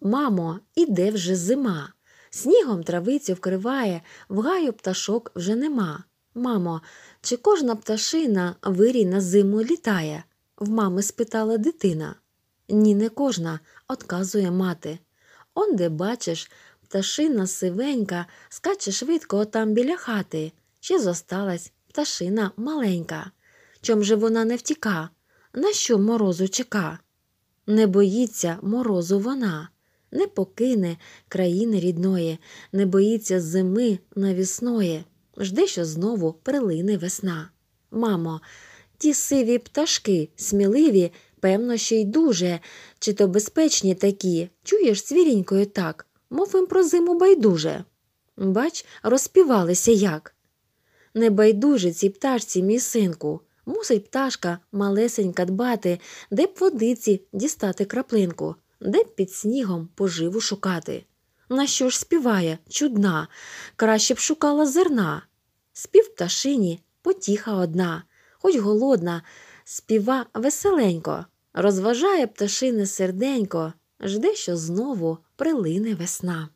Мамо, іде вже зима. Снігом травицю вкриває, в гаю пташок вже нема. Мамо, чи кожна пташина вирій на зиму літає? В мами спитала дитина. Ні, не кожна, отказує мати. Он де бачиш, пташина сивенька, скаче швидко там біля хати. Ще зосталась пташина маленька. Чом же вона не втіка? На що морозу чека? Не боїться морозу вона не покине країни рідної, не боїться зими навісної, жде, що знову прилине весна. Мамо, ті сиві пташки, сміливі, певно, ще й дуже, чи то безпечні такі, чуєш свірінькою так, мов їм про зиму байдуже. Бач, розпівалися як. Не байдуже ці пташці, мій синку. Мусить пташка малесенька дбати, де б водиці дістати краплинку де б під снігом поживу шукати. На що ж співає чудна, краще б шукала зерна. Спів пташині потіха одна, хоч голодна, співа веселенько, розважає пташине серденько, жде, що знову прилине весна.